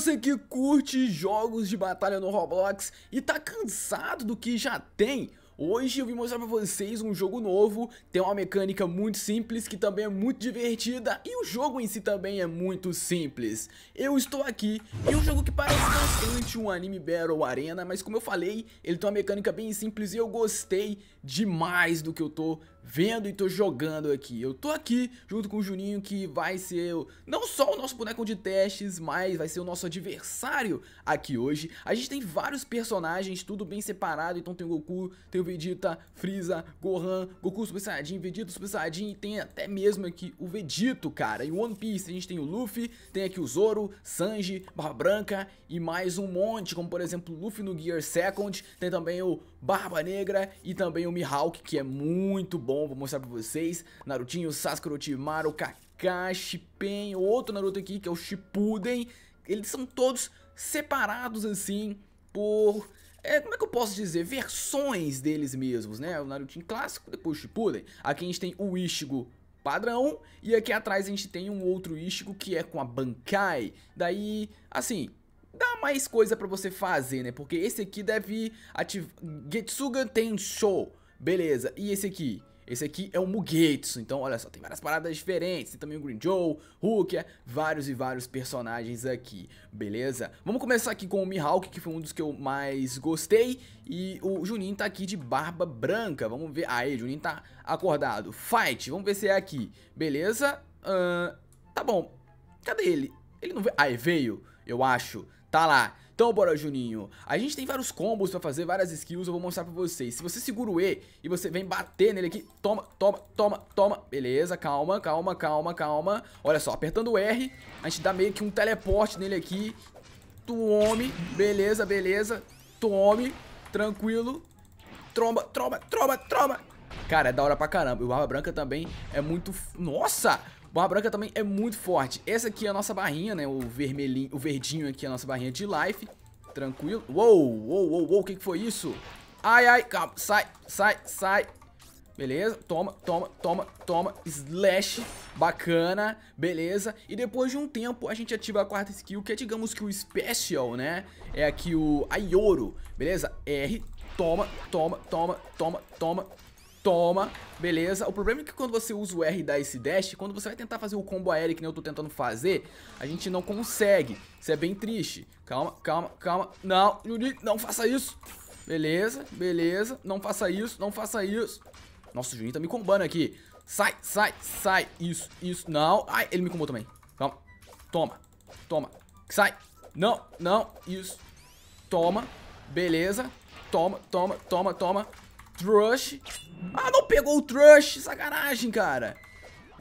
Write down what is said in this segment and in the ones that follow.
você que curte jogos de batalha no Roblox e tá cansado do que já tem, Hoje eu vim mostrar pra vocês um jogo novo, tem uma mecânica muito simples que também é muito divertida e o jogo em si também é muito simples. Eu estou aqui e um jogo que parece bastante um anime Battle Arena, mas como eu falei, ele tem uma mecânica bem simples e eu gostei demais do que eu tô vendo e tô jogando aqui. Eu tô aqui junto com o Juninho que vai ser não só o nosso boneco de testes, mas vai ser o nosso adversário aqui hoje. A gente tem vários personagens, tudo bem separado, então tem o Goku, tem o Vegeta, Freeza, Gohan, Goku Super Saiyajin, Vegeta Super Saiyajin e tem até mesmo aqui o Vegito, cara. Em One Piece a gente tem o Luffy, tem aqui o Zoro, Sanji, Barba Branca e mais um monte, como por exemplo Luffy no Gear Second, tem também o Barba Negra e também o Mihawk, que é muito bom bom, vou mostrar pra vocês. Narutinho, Sasuke, Uchimaru, Kakashi, Pen, outro Naruto aqui que é o Shippuden. Eles são todos separados assim por... É, como é que eu posso dizer? Versões deles mesmos, né? O Narutinho clássico, depois o Shippuden. Aqui a gente tem o Ishigo padrão. E aqui atrás a gente tem um outro Ishigo que é com a Bankai. Daí, assim, dá mais coisa pra você fazer, né? Porque esse aqui deve ativar... Getsuga Tensho. Beleza, e esse aqui? Esse aqui é o Mugetsu, então olha só, tem várias paradas diferentes, tem também o Green Joe, Hulk, é vários e vários personagens aqui, beleza? Vamos começar aqui com o Mihawk, que foi um dos que eu mais gostei, e o Junin tá aqui de barba branca, vamos ver, aí, ah, é, Junin tá acordado, fight, vamos ver se é aqui, beleza? Uh, tá bom, cadê ele? Ele não veio, aí ah, veio, eu acho, tá lá, então bora, Juninho. A gente tem vários combos pra fazer, várias skills, eu vou mostrar pra vocês. Se você segura o E e você vem bater nele aqui, toma, toma, toma, toma. Beleza, calma, calma, calma, calma. Olha só, apertando o R, a gente dá meio que um teleporte nele aqui. Tome, beleza, beleza. Tome, tranquilo. Tromba, tromba, tromba, tromba. Cara, é da hora pra caramba. E o Barba Branca também é muito... Nossa! Barra branca também é muito forte. Essa aqui é a nossa barrinha, né? O vermelhinho, o verdinho aqui é a nossa barrinha de life. Tranquilo. Uou, uou, uou, uou, o que, que foi isso? Ai, ai, calma, sai, sai, sai. Beleza, toma, toma, toma, toma, slash, bacana, beleza. E depois de um tempo a gente ativa a quarta skill, que é digamos que o special, né? É aqui o Aioro, beleza? R, toma, toma, toma, toma, toma, Toma, beleza. O problema é que quando você usa o R e dá esse dash, quando você vai tentar fazer o combo aéreo que nem eu tô tentando fazer, a gente não consegue. Isso é bem triste. Calma, calma, calma. Não, Juli, não faça isso. Beleza, beleza. Não faça isso, não faça isso. Nossa, o Juninho tá me combando aqui. Sai, sai, sai. Isso, isso. Não. Ai, ele me combou também. Calma. Toma, toma. Sai. Não, não. Isso. Toma. Beleza. Toma, toma, toma, toma. Thrush. Ah, não pegou o Thrush. Sacanagem, cara.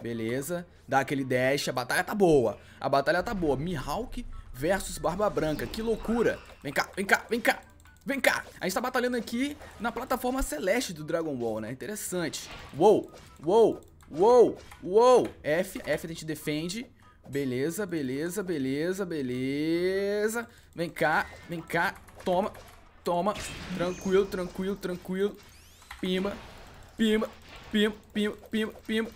Beleza. Dá aquele dash. A batalha tá boa. A batalha tá boa. Mihawk versus Barba Branca. Que loucura. Vem cá, vem cá, vem cá. Vem cá. A gente tá batalhando aqui na plataforma celeste do Dragon Ball, né? Interessante. Uou, uou, uou, uou. F, F a gente defende. Beleza, beleza, beleza, beleza. Vem cá, vem cá. Toma, toma. Tranquilo, tranquilo, tranquilo. Pima, pima, pima, pima, pima, pima.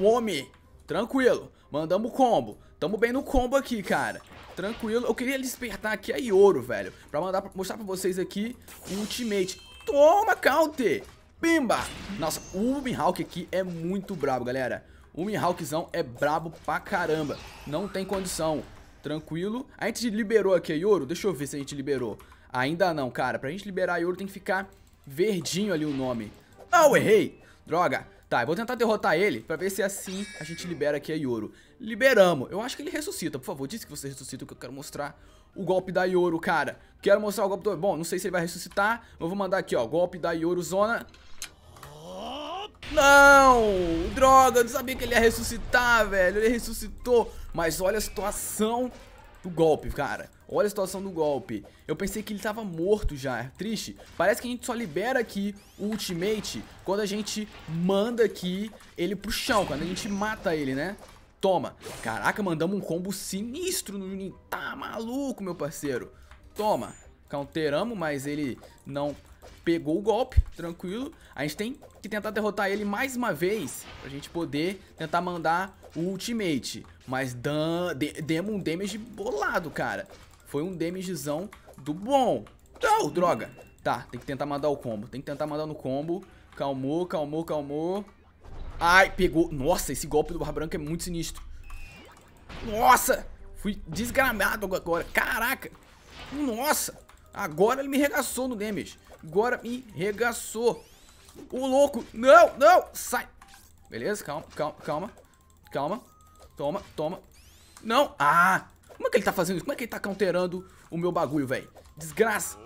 homem. Tranquilo. Mandamos combo. Tamo bem no combo aqui, cara. Tranquilo. Eu queria despertar aqui a Yoro, velho. Pra mandar pra mostrar pra vocês aqui o ultimate. Toma, counter. Pimba. Nossa, o Mihawk aqui é muito brabo, galera. O Mihawkzão é brabo pra caramba. Não tem condição. Tranquilo. A gente liberou aqui a Yoro? Deixa eu ver se a gente liberou. Ainda não, cara. Pra gente liberar a Yoro tem que ficar verdinho ali o nome. Não, ah, errei! Droga! Tá, eu vou tentar derrotar ele pra ver se assim a gente libera aqui a Yoro. Liberamos. Eu acho que ele ressuscita, por favor. Diz que você ressuscita, que eu quero mostrar o golpe da Yoro, cara. Quero mostrar o golpe do... Bom, não sei se ele vai ressuscitar, mas vou mandar aqui, ó. Golpe da Yoro Zona. Não! Droga, eu não sabia que ele ia ressuscitar, velho. Ele ressuscitou. Mas olha a situação do golpe, cara. Olha a situação do golpe. Eu pensei que ele tava morto já. É triste. Parece que a gente só libera aqui o ultimate quando a gente manda aqui ele pro chão. Quando a gente mata ele, né? Toma. Caraca, mandamos um combo sinistro no Juninho. Tá maluco, meu parceiro. Toma. Counteramos, mas ele não pegou o golpe, tranquilo. A gente tem que tentar derrotar ele mais uma vez pra gente poder tentar mandar o ultimate. Mas dan de demos um damage bolado, cara. Foi um damagezão do bom. Oh, droga. Tá, tem que tentar mandar o combo. Tem que tentar mandar no combo. Calmou, calmou, calmou. Ai, pegou. Nossa, esse golpe do Barra Branca é muito sinistro. Nossa, fui desgramado agora. Caraca. Nossa, agora ele me regaçou no damage agora me regaçou. O louco. Não, não. Sai. Beleza, calma, calma, calma. Calma. Toma, toma. Não. Ah. Como é que ele tá fazendo isso? Como é que ele tá counterando o meu bagulho, velho? Desgraça.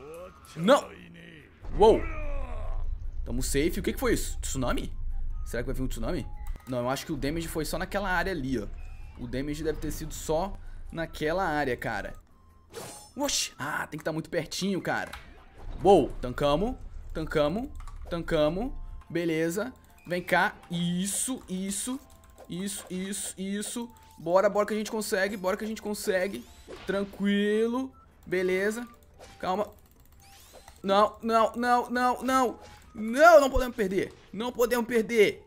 Não. Uou. Tamo safe. O que que foi isso? Tsunami? Será que vai vir um tsunami? Não, eu acho que o damage foi só naquela área ali, ó. O damage deve ter sido só naquela área, cara. Oxi. Ah, tem que estar tá muito pertinho, cara. Uou, tancamos, tancamos, tancamos. Beleza. Vem cá. Isso, isso, isso, isso, isso. Bora, bora que a gente consegue, bora que a gente consegue. Tranquilo. Beleza. Calma. Não, não, não, não, não. Não, não podemos perder. Não podemos perder.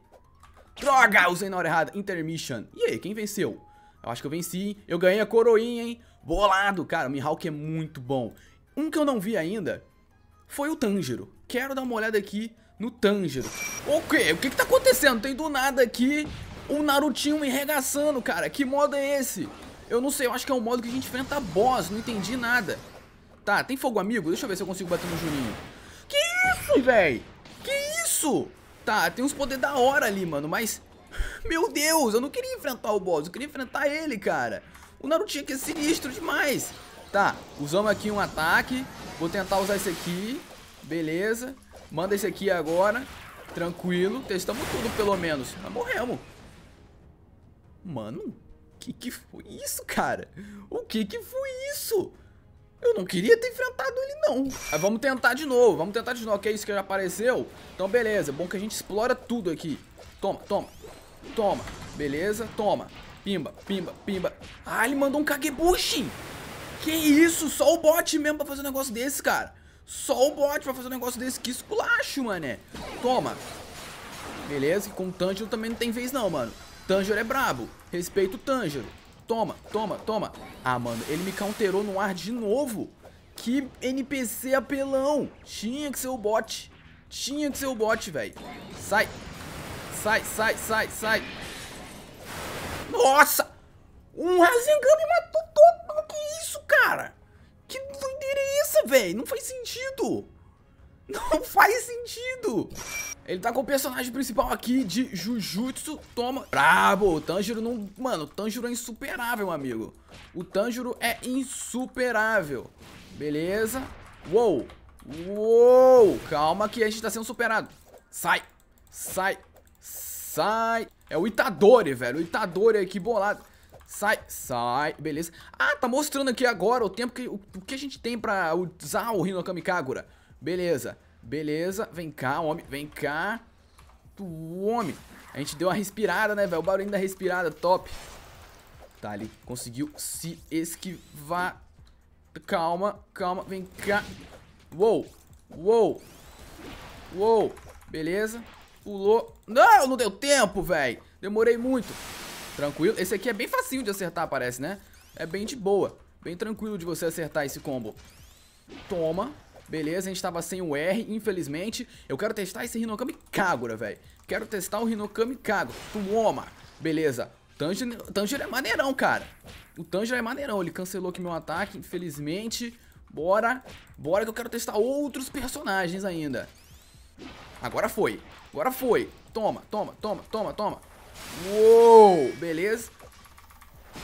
Droga, usei na hora errada. Intermission. E aí, quem venceu? Eu acho que eu venci. Eu ganhei a coroinha, hein? Bolado. Cara, o Mihawk é muito bom. Um que eu não vi ainda foi o Tanjiro. Quero dar uma olhada aqui no Tanjiro. O quê? O que que tá acontecendo? Tem do nada aqui o um Narutinho me regaçando, cara. Que modo é esse? Eu não sei, eu acho que é um modo que a gente enfrenta boss, não entendi nada. Tá, tem fogo amigo? Deixa eu ver se eu consigo bater no Juninho. Que isso, velho? Que isso? Tá, tem uns poderes da hora ali, mano, mas... Meu Deus, eu não queria enfrentar o boss, eu queria enfrentar ele, cara. O Narutinho aqui é sinistro demais. Tá, usamos aqui um ataque. Vou tentar usar esse aqui. Beleza. Manda esse aqui agora. Tranquilo. Testamos tudo, pelo menos. Mas morremos. Mano, que que foi isso, cara? O que que foi isso? Eu não queria ter enfrentado ele, não. Mas vamos tentar de novo. Vamos tentar de novo. Que é isso que já apareceu? Então, beleza. Bom que a gente explora tudo aqui. Toma, toma. Toma. Beleza, toma. Pimba, pimba, pimba. Ah, ele mandou um Kagebushi. Que isso? Só o bot mesmo pra fazer um negócio desse, cara. Só o bot pra fazer um negócio desse. Que esculacho, mané. Toma. Beleza, que com o Tanjiro também não tem vez não, mano. Tanjiro é brabo. Respeito o Tanjiro. Toma, toma, toma. Ah, mano, ele me counterou no ar de novo. Que NPC apelão. Tinha que ser o bot. Tinha que ser o bot, velho. Sai. Sai, sai, sai, sai. Nossa! Um Rasengan me matou todo cara? Que doideira é essa, velho? Não faz sentido. Não faz sentido. Ele tá com o personagem principal aqui de Jujutsu. Toma. Brabo. O Tanjiro não... Mano, o Tanjiro é insuperável, amigo. O Tanjiro é insuperável. Beleza. Uou. Uou. Calma que a gente tá sendo superado. Sai. Sai. Sai. É o Itadori, velho. O Itadori aqui bolado. Sai, sai, beleza. Ah, tá mostrando aqui agora o tempo que o, o que a gente tem pra usar o Rino Kamikagura. Beleza, beleza. Vem cá, homem, vem cá. Tu homem. A gente deu uma respirada, né, velho? O barulho da respirada, top. Tá, ali conseguiu se esquivar. Calma, calma, vem cá. Uou, uou, uou. Beleza. Pulou. Não, não deu tempo, velho. Demorei muito. Tranquilo. Esse aqui é bem facinho de acertar, parece, né? É bem de boa. Bem tranquilo de você acertar esse combo. Toma. Beleza, a gente tava sem o R, infelizmente. Eu quero testar esse Rinokami Kagura, velho. Quero testar o Rinokami Kagura. Toma. Beleza. Tanjiro, Tanjiro é maneirão, cara. O Tanjiro é maneirão. Ele cancelou aqui meu ataque, infelizmente. Bora. Bora que eu quero testar outros personagens ainda. Agora foi. Agora foi. Toma, toma, toma, toma, toma. Uou, beleza.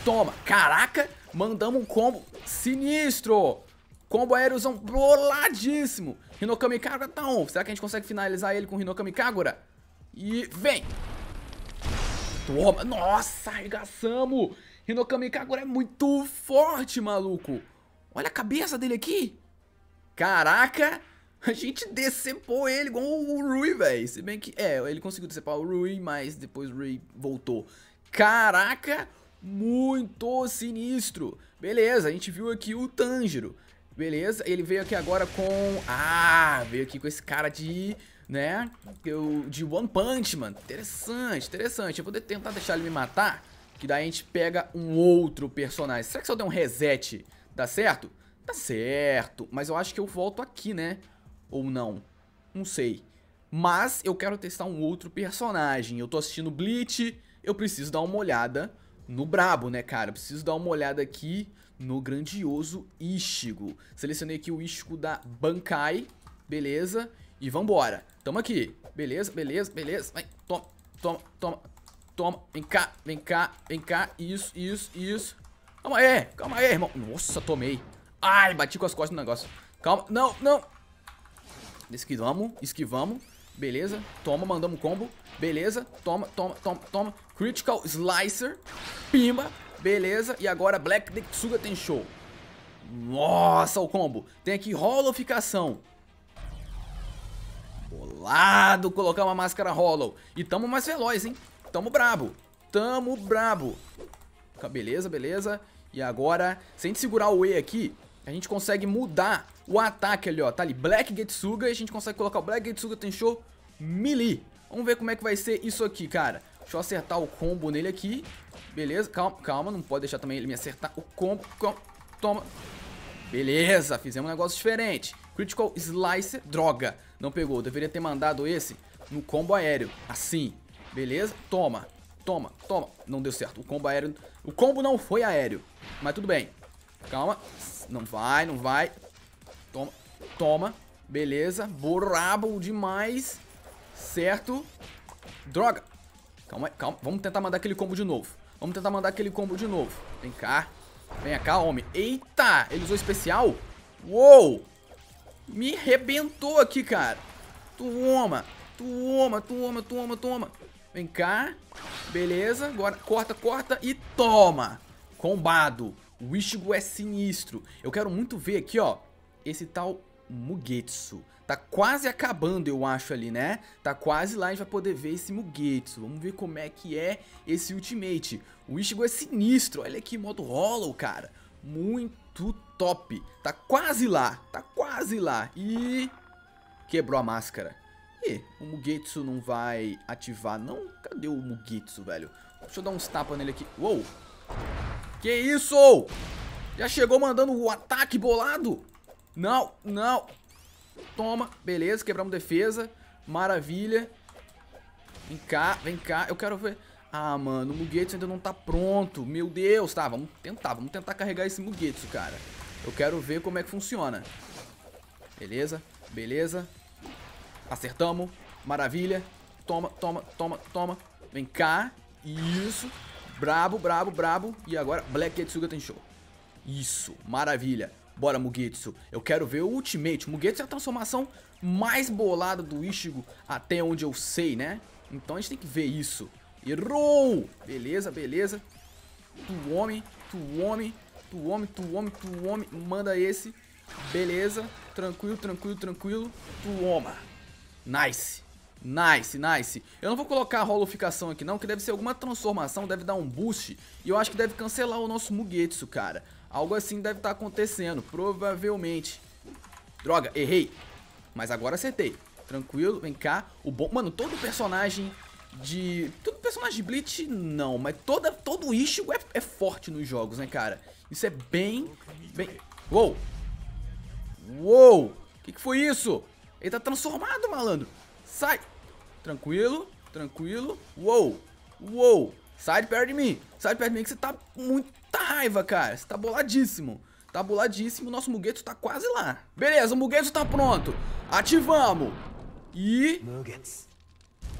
Toma, caraca, mandamos um combo sinistro. Combo aéreozão boladíssimo. Hinokami Kagura tá on. Será que a gente consegue finalizar ele com Hinokami Kagura? E vem. Toma, nossa, arregaçamos. Hinokami Kagura é muito forte, maluco. Olha a cabeça dele aqui. Caraca, a gente decepou ele igual o Rui, velho. Se bem que. É, ele conseguiu decepar o Rui, mas depois o Rui voltou. Caraca, muito sinistro. Beleza, a gente viu aqui o Tanjiro. Beleza, ele veio aqui agora com... Ah, veio aqui com esse cara de... Né? de One Punch, mano. Interessante, interessante. Eu vou tentar deixar ele me matar. Que daí a gente pega um outro personagem. Será que se eu der um reset, dá certo? Tá certo. Mas eu acho que eu volto aqui, né? ou não. Não sei. Mas eu quero testar um outro personagem. Eu tô assistindo Bleach, eu preciso dar uma olhada no brabo, né, cara? Eu preciso dar uma olhada aqui no grandioso Ishigo. Selecionei aqui o Ishigo da Bankai, beleza? E vambora. Tamo aqui. Beleza, beleza, beleza. Vai, toma, toma, toma, toma. Vem cá, vem cá, vem cá. Isso, isso, isso. Calma aí, calma aí, irmão. Nossa, tomei. Ai, bati com as costas no negócio. Calma, não, não. Esquivamos, esquivamos. Beleza. Toma, mandamos combo. Beleza. Toma, toma, toma, toma. Critical Slicer. Pimba. Beleza. E agora Black Detsuga tem show. Nossa, o combo. Tem aqui Holoficação. Bolado colocar uma máscara Hollow. E tamo mais veloz, hein? Tamo brabo. Tamo brabo. Beleza, beleza. E agora, sem segurar o E aqui, a gente consegue mudar o ataque ali, ó. Tá ali, Black Getsuga. E a gente consegue colocar o Black Getsuga show melee. Vamos ver como é que vai ser isso aqui, cara. Deixa eu acertar o combo nele aqui. Beleza, calma, calma. Não pode deixar também ele me acertar o combo. combo. Toma. Beleza, fizemos um negócio diferente. Critical Slice, droga. Não pegou, deveria ter mandado esse no combo aéreo. Assim, beleza? Toma, toma, toma. Não deu certo, o combo aéreo... O combo não foi aéreo, mas tudo bem. Calma, não vai, não vai. Toma. Toma. Beleza. Borrabo demais. Certo. Droga. Calma aí, calma. Vamos tentar mandar aquele combo de novo. Vamos tentar mandar aquele combo de novo. Vem cá. Vem cá, homem. Eita! Ele usou especial? Uou! Me rebentou aqui, cara. Toma. Toma, toma, toma, toma. Vem cá. Beleza. Agora corta, corta e toma. Combado. O Ichigo é sinistro. Eu quero muito ver aqui, ó, esse tal Mugetsu. Tá quase acabando, eu acho, ali, né? Tá quase lá, a gente vai poder ver esse Mugetsu. Vamos ver como é que é esse Ultimate. O Ichigo é sinistro. Olha aqui, modo Hollow, cara. Muito top. Tá quase lá, tá quase lá. E... Quebrou a máscara. Ih, o Mugetsu não vai ativar, não? Cadê o Mugetsu, velho? Deixa eu dar uns tapas nele aqui. Uou! Que isso? Já chegou mandando o ataque bolado? Não, não. Toma, beleza, quebramos defesa. Maravilha. Vem cá, vem cá. Eu quero ver... Ah, mano, o Mugetsu ainda não tá pronto. Meu Deus, tá, vamos tentar. Vamos tentar carregar esse Mugetsu, cara. Eu quero ver como é que funciona. Beleza, beleza. Acertamos. Maravilha. Toma, toma, toma, toma. Vem cá. Isso. Brabo, brabo, brabo. E agora Black Yetsuga Show. Isso, maravilha. Bora, Mugetsu. Eu quero ver o Ultimate. Mugetsu é a transformação mais bolada do Ishigo até onde eu sei, né? Então a gente tem que ver isso. Errou! Beleza, beleza. Tu homem, tu homem, tu homem, tu homem, tu homem. Manda esse. Beleza. Tranquilo, tranquilo, tranquilo. Tu homa. Nice. Nice, nice. Eu não vou colocar a roloficação aqui não, que deve ser alguma transformação, deve dar um boost. E eu acho que deve cancelar o nosso Mugetsu, cara. Algo assim deve estar tá acontecendo, provavelmente. Droga, errei. Mas agora acertei. Tranquilo, vem cá. O bom... Mano, todo personagem de... Todo personagem de Bleach, não. Mas toda, todo Ishigo é, é forte nos jogos, né, cara? Isso é bem... bem... Uou! Uou! O que, que foi isso? Ele tá transformado, malandro. Sai! Tranquilo, tranquilo. Uou, uou. Sai de perto de mim. Sai de perto de mim que você tá com muita raiva, cara. Você tá boladíssimo. Tá boladíssimo. Nosso Mugueto tá quase lá. Beleza, o Mugueto tá pronto. Ativamos. E...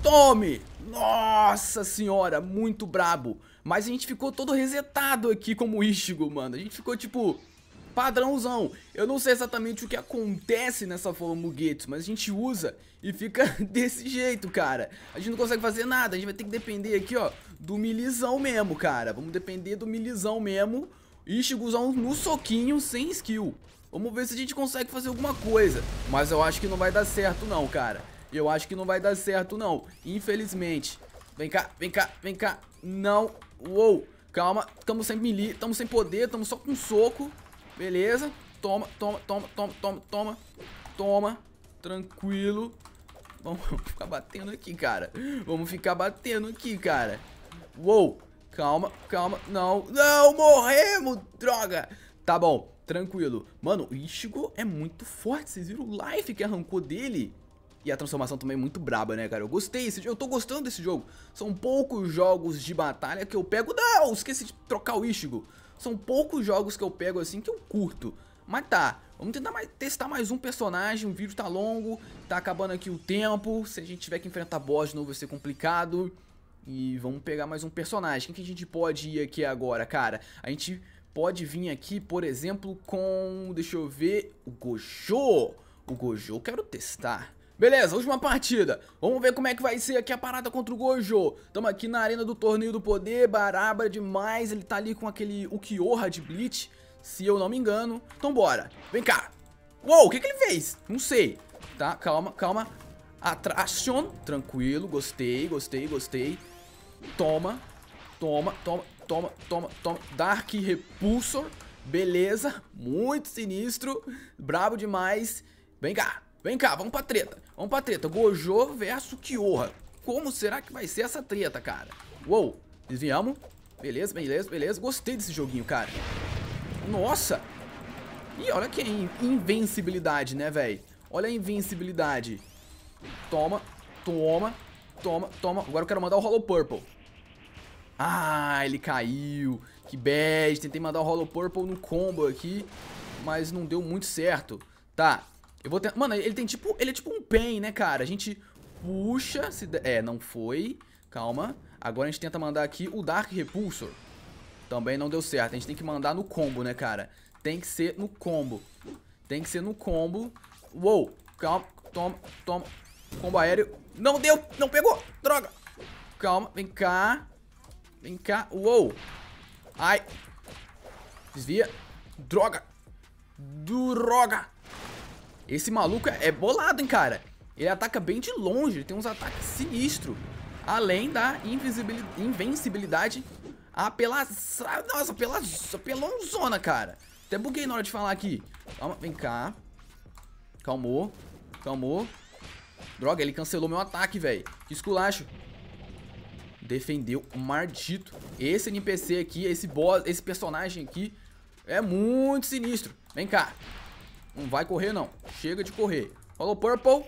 Tome! Nossa senhora, muito brabo. Mas a gente ficou todo resetado aqui como Ishigo, mano. A gente ficou tipo padrãozão. Eu não sei exatamente o que acontece nessa forma Muguetos, mas a gente usa e fica desse jeito, cara. A gente não consegue fazer nada, a gente vai ter que depender aqui, ó, do milizão mesmo, cara. Vamos depender do milizão mesmo e Shiguzão no soquinho sem skill. Vamos ver se a gente consegue fazer alguma coisa, mas eu acho que não vai dar certo não, cara. Eu acho que não vai dar certo não, infelizmente. Vem cá, vem cá, vem cá. Não, uou. Calma, estamos sem melee, estamos sem poder, estamos só com soco. Beleza. Toma, toma, toma, toma, toma, toma. Toma. Tranquilo. Vamos ficar batendo aqui, cara. Vamos ficar batendo aqui, cara. Uou. Calma, calma. Não, não, morremos, droga. Tá bom, tranquilo. Mano, o Ichigo é muito forte. Vocês viram o life que arrancou dele? E a transformação também é muito braba, né, cara? Eu gostei, eu tô gostando desse jogo. São poucos jogos de batalha que eu pego... Não, esqueci de trocar o Ichigo. São poucos jogos que eu pego assim que eu curto. Mas tá, vamos tentar mais, testar mais um personagem, o vídeo tá longo, tá acabando aqui o tempo, se a gente tiver que enfrentar boss de novo vai ser complicado. E vamos pegar mais um personagem, quem que a gente pode ir aqui agora, cara? A gente pode vir aqui, por exemplo, com, deixa eu ver, o Gojo. O Gojo eu quero testar. Beleza, última partida. Vamos ver como é que vai ser aqui a parada contra o Gojo. Tamo aqui na arena do Torneio do Poder, baraba demais. Ele tá ali com aquele Ukiyoha de Bleach, se eu não me engano. Então bora, vem cá. Uou, o que que ele fez? Não sei. Tá, calma, calma. Attraction. tranquilo, gostei, gostei, gostei. Toma, toma, toma, toma, toma, toma. Dark Repulsor, beleza, muito sinistro, brabo demais. Vem cá, Vem cá, vamos pra treta. Vamos pra treta. Gojo versus Kiorra. Como será que vai ser essa treta, cara? Uou, desviamos. Beleza, beleza, beleza. Gostei desse joguinho, cara. Nossa. E olha que invencibilidade, né, velho? Olha a invencibilidade. Toma, toma, toma, toma. Agora eu quero mandar o Hollow Purple. Ah, ele caiu. Que bad. Tentei mandar o Hollow Purple no combo aqui, mas não deu muito certo. Tá, eu vou tentar... Mano, ele tem tipo... Ele é tipo um pen, né, cara? A gente puxa... Se... É, não foi. Calma. Agora a gente tenta mandar aqui o Dark Repulsor. Também não deu certo. A gente tem que mandar no combo, né, cara? Tem que ser no combo. Tem que ser no combo. Uou. Calma. Toma. Toma. Combo aéreo. Não deu. Não pegou. Droga. Calma. Vem cá. Vem cá. Uou. Ai. Desvia. Droga. Droga. Esse maluco é, é bolado, hein, cara. Ele ataca bem de longe, tem uns ataques sinistros. Além da invencibilidade pela... Nossa, pela, pelão zona, cara. Até buguei na hora de falar aqui. Calma, vem cá. Calmou. Calmou. Droga, ele cancelou meu ataque, velho. Que esculacho. Defendeu o maldito. Esse NPC aqui, esse boss, esse personagem aqui é muito sinistro. Vem cá. Não vai correr, não. Chega de correr. Falou Purple.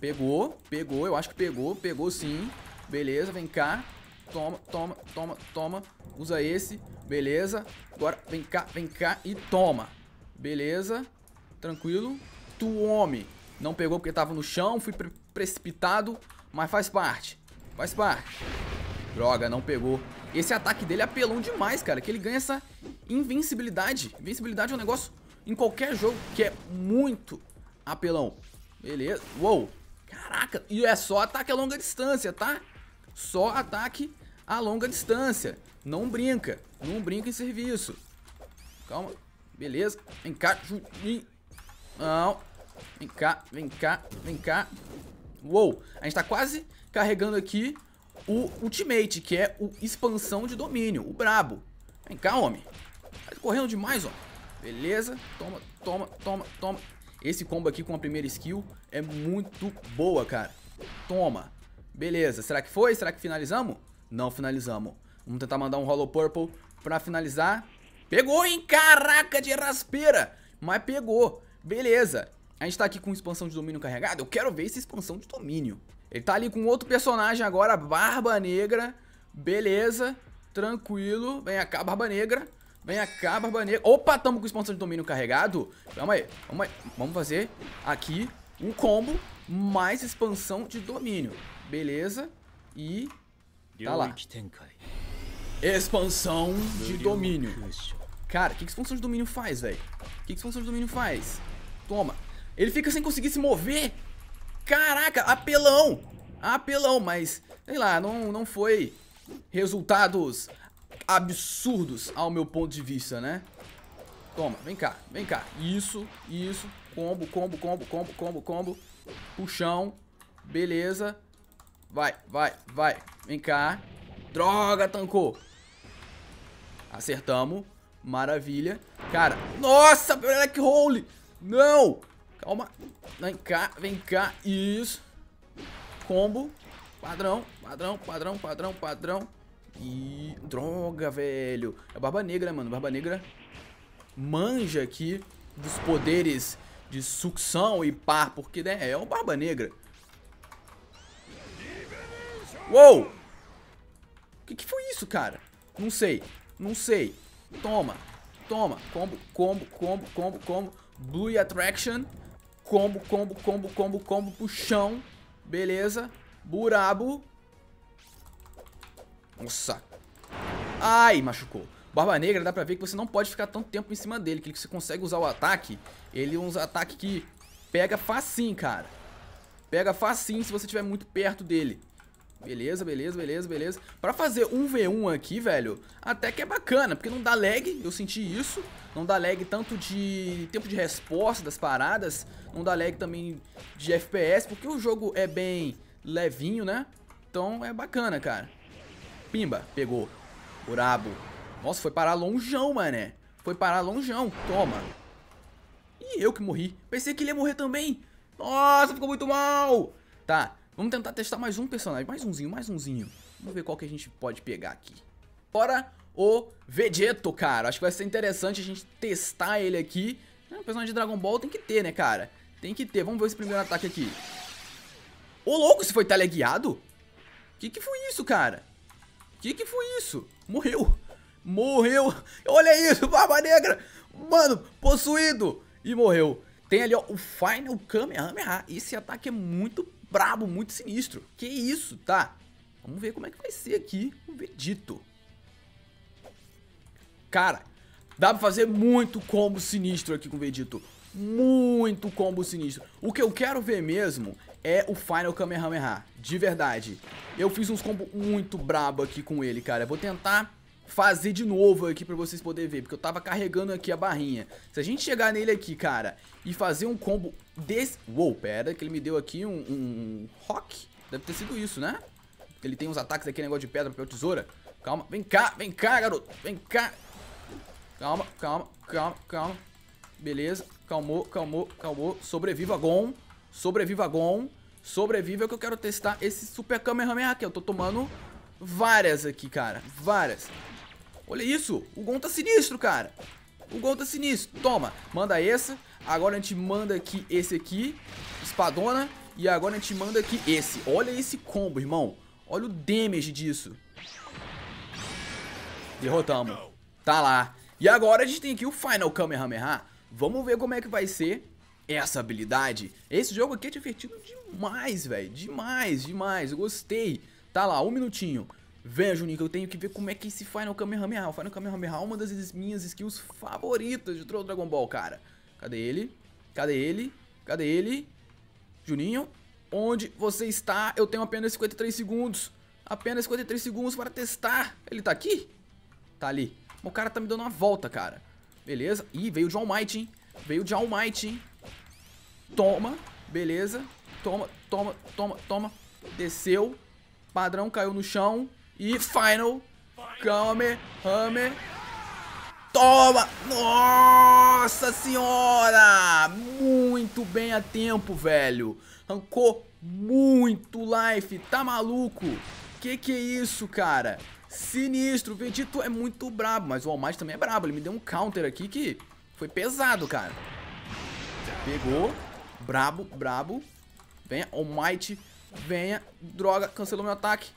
Pegou, pegou, eu acho que pegou, pegou sim. Beleza, vem cá. Toma, toma, toma, toma. Usa esse. Beleza. Agora, vem cá, vem cá e toma. Beleza. Tranquilo. Tu homem. Não pegou porque tava no chão, fui pre precipitado, mas faz parte. Faz parte. Droga, não pegou. Esse ataque dele é apelão demais, cara, que ele ganha essa invencibilidade. Invencibilidade é um negócio em qualquer jogo que é muito apelão. Beleza. Uou. Caraca. E é só ataque a longa distância, tá? Só ataque a longa distância. Não brinca. Não brinca em serviço. Calma. Beleza. Vem cá. Não. Vem cá, vem cá, vem cá. Uou. A gente tá quase carregando aqui o Ultimate, que é o Expansão de Domínio. O brabo. Vem cá, homem. Tá correndo demais, ó. Beleza? Toma, toma, toma, toma. Esse combo aqui com a primeira skill é muito boa, cara. Toma. Beleza. Será que foi? Será que finalizamos? Não finalizamos. Vamos tentar mandar um Hollow Purple pra finalizar. Pegou, hein? Caraca, de raspeira. Mas pegou. Beleza. A gente tá aqui com expansão de domínio carregada. Eu quero ver essa expansão de domínio. Ele tá ali com outro personagem agora, Barba Negra. Beleza. Tranquilo. Vem cá, Barba Negra. Vem cá, Barba Negra. Opa, tamo com expansão de domínio carregado. Calma aí, calma aí. Vamos fazer aqui um combo mais expansão de domínio. Beleza. E tá lá. Expansão de domínio. Cara, o que, que expansão de domínio faz, velho? O que, que expansão de domínio faz? Toma. Ele fica sem conseguir se mover. Caraca, apelão. Apelão, mas, sei lá, não, não foi resultados absurdos ao meu ponto de vista, né? Toma, vem cá, vem cá. Isso, isso. Combo, combo, combo, combo, combo, combo. Puxão. Beleza. Vai, vai, vai. Vem cá. Droga, tancou. Acertamos. Maravilha. Cara, nossa, black hole. Não. Calma. Vem cá, vem cá. Isso. Combo. Padrão, padrão, padrão, padrão, padrão. E... Droga, velho. É Barba Negra, né, mano. Barba Negra manja aqui dos poderes de sucção e par, porque né, é o Barba Negra. Uou! O que, que foi isso, cara? Não sei, não sei. Toma, toma. Combo, combo, combo, combo, combo. Blue Attraction. Combo, combo, combo, combo, combo pro chão. Beleza. Burabo. Nossa. Ai, machucou. Barba Negra, dá pra ver que você não pode ficar tanto tempo em cima dele, que você consegue usar o ataque. Ele é um ataque que pega facinho, cara. Pega facinho se você estiver muito perto dele. Beleza, beleza, beleza, beleza. Pra fazer um V1 aqui, velho, até que é bacana, porque não dá lag, eu senti isso. Não dá lag tanto de tempo de resposta das paradas, não dá lag também de FPS, porque o jogo é bem levinho, né? Então é bacana, cara. Pimba, pegou. Urabo. Nossa, foi parar longeão, mané. Foi parar longeão. Toma. Ih, eu que morri. Pensei que ele ia morrer também. Nossa, ficou muito mal. Tá, vamos tentar testar mais um personagem. Mais umzinho, mais umzinho. Vamos ver qual que a gente pode pegar aqui. Fora o Vegeto, cara. Acho que vai ser interessante a gente testar ele aqui. É, um personagem de Dragon Ball tem que ter, né, cara? Tem que ter. Vamos ver esse primeiro ataque aqui. Ô, louco, se foi teleguiado? Que que foi isso, cara? Que que foi isso? Morreu. Morreu. Olha isso, Barba Negra. Mano, possuído. E morreu. Tem ali, ó, o Final Kamehameha. Esse ataque é muito brabo, muito sinistro. Que isso, tá? Vamos ver como é que vai ser aqui o Vegito. Cara, dá pra fazer muito combo sinistro aqui com o Vegito. Muito combo sinistro. O que eu quero ver mesmo é o Final Kamehameha, de verdade. Eu fiz uns combos muito brabo aqui com ele, cara. vou tentar fazer de novo aqui pra vocês poderem ver, porque eu tava carregando aqui a barrinha. Se a gente chegar nele aqui, cara, e fazer um combo desse... Uou, pera, que ele me deu aqui um, um rock. Deve ter sido isso, né? Ele tem uns ataques aqui, negócio de pedra, papel, tesoura. Calma, vem cá, vem cá, garoto, vem cá. Calma, calma, calma, calma. Beleza, calmou, calmou, calmou. Sobreviva, Gon. Sobreviva Gon. Sobreviva é que eu quero testar esse Super Kamehameha aqui. Eu tô tomando várias aqui, cara. Várias. Olha isso. O Gon tá sinistro, cara. O Gon tá sinistro. Toma. Manda essa. Agora a gente manda aqui esse aqui. Espadona. E agora a gente manda aqui esse. Olha esse combo, irmão. Olha o damage disso. Derrotamos. Tá lá. E agora a gente tem aqui o Final Kamehameha. Vamos ver como é que vai ser essa habilidade. Esse jogo aqui é divertido demais, velho. Demais, demais. Eu gostei. Tá lá, um minutinho. vem Juninho, que eu tenho que ver como é que esse Final Kamehameha. O Final Kamehameha é uma das minhas skills favoritas de Dragon Ball, cara. Cadê ele? Cadê ele? Cadê ele? Juninho, onde você está? Eu tenho apenas 53 segundos. Apenas 53 segundos para testar. Ele tá aqui? Tá ali. O cara tá me dando uma volta, cara. Beleza. Ih, veio o John Might, hein? Veio o John Might, hein? Toma. Beleza. Toma, toma, toma, toma. Desceu. Padrão caiu no chão. E final. Come, hammer. Toma! Nossa senhora! Muito bem a tempo, velho. Rancou muito life. Tá maluco? Que que é isso, cara? Sinistro. O Vegito é muito brabo, mas o Almighty também é brabo. Ele me deu um counter aqui que foi pesado, cara. Pegou brabo, brabo. Venha, Almighty. Venha, droga, cancelou meu ataque.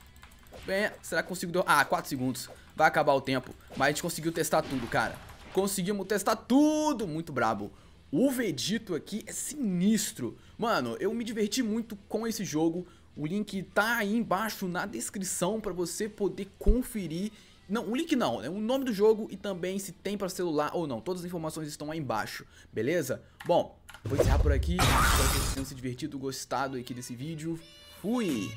Venha, será que consigo... Ah, 4 segundos. Vai acabar o tempo. Mas a gente conseguiu testar tudo, cara. Conseguimos testar tudo. Muito brabo. O Vegito aqui é sinistro. Mano, eu me diverti muito com esse jogo. O link tá aí embaixo na descrição para você poder conferir. Não, o link não, é né? o nome do jogo e também se tem para celular ou não. Todas as informações estão aí embaixo, beleza? Bom, Vou encerrar por aqui. Espero que vocês tenham se divertido, gostado aqui desse vídeo. Fui!